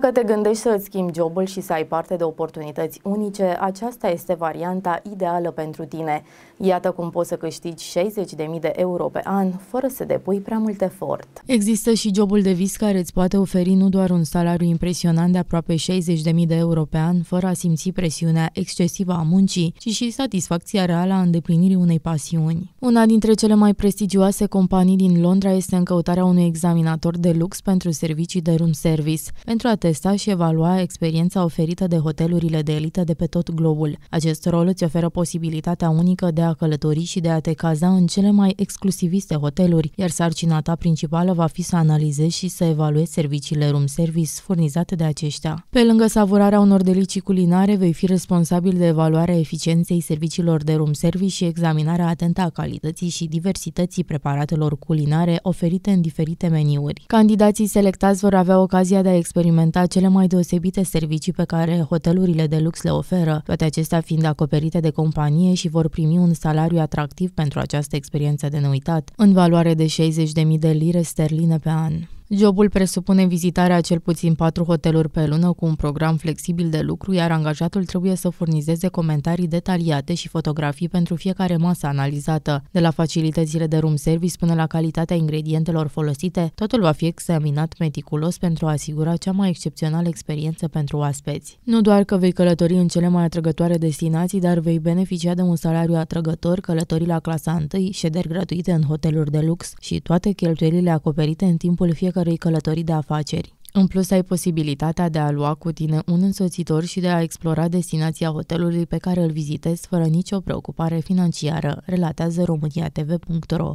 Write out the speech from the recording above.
Dacă te gândești să îți schimbi jobul și să ai parte de oportunități unice, aceasta este varianta ideală pentru tine. Iată cum poți să câștigi 60.000 de euro pe an fără să depui prea mult efort. Există și jobul de vis care îți poate oferi nu doar un salariu impresionant de aproape 60.000 de euro pe an fără a simți presiunea excesivă a muncii, ci și satisfacția reală a îndeplinirii unei pasiuni. Una dintre cele mai prestigioase companii din Londra este în căutarea unui examinator de lux pentru servicii de room service. Pentru a testa și evalua experiența oferită de hotelurile de elită de pe tot globul. Acest rol îți oferă posibilitatea unică de a călători și de a te caza în cele mai exclusiviste hoteluri, iar sarcina ta principală va fi să analizezi și să evaluezi serviciile room service furnizate de aceștia. Pe lângă savurarea unor delicii culinare, vei fi responsabil de evaluarea eficienței serviciilor de room service și examinarea atentă a calității și diversității preparatelor culinare oferite în diferite meniuri. Candidații selectați vor avea ocazia de a experimenta implementa cele mai deosebite servicii pe care hotelurile de lux le oferă, toate acestea fiind acoperite de companie și vor primi un salariu atractiv pentru această experiență de neuitat, în valoare de 60.000 de lire sterline pe an. Jobul presupune vizitarea cel puțin patru hoteluri pe lună cu un program flexibil de lucru, iar angajatul trebuie să furnizeze comentarii detaliate și fotografii pentru fiecare masă analizată. De la facilitățile de room service până la calitatea ingredientelor folosite, totul va fi examinat meticulos pentru a asigura cea mai excepțională experiență pentru oaspeți. Nu doar că vei călători în cele mai atrăgătoare destinații, dar vei beneficia de un salariu atrăgător, călătorii la clasa 1, șederi gratuite în hoteluri de lux și toate cheltuielile acoperite în timpul fiecare oricărei călătorii de afaceri. În plus, ai posibilitatea de a lua cu tine un însoțitor și de a explora destinația hotelului pe care îl vizitezi fără nicio preocupare financiară, relatează România TV.ro.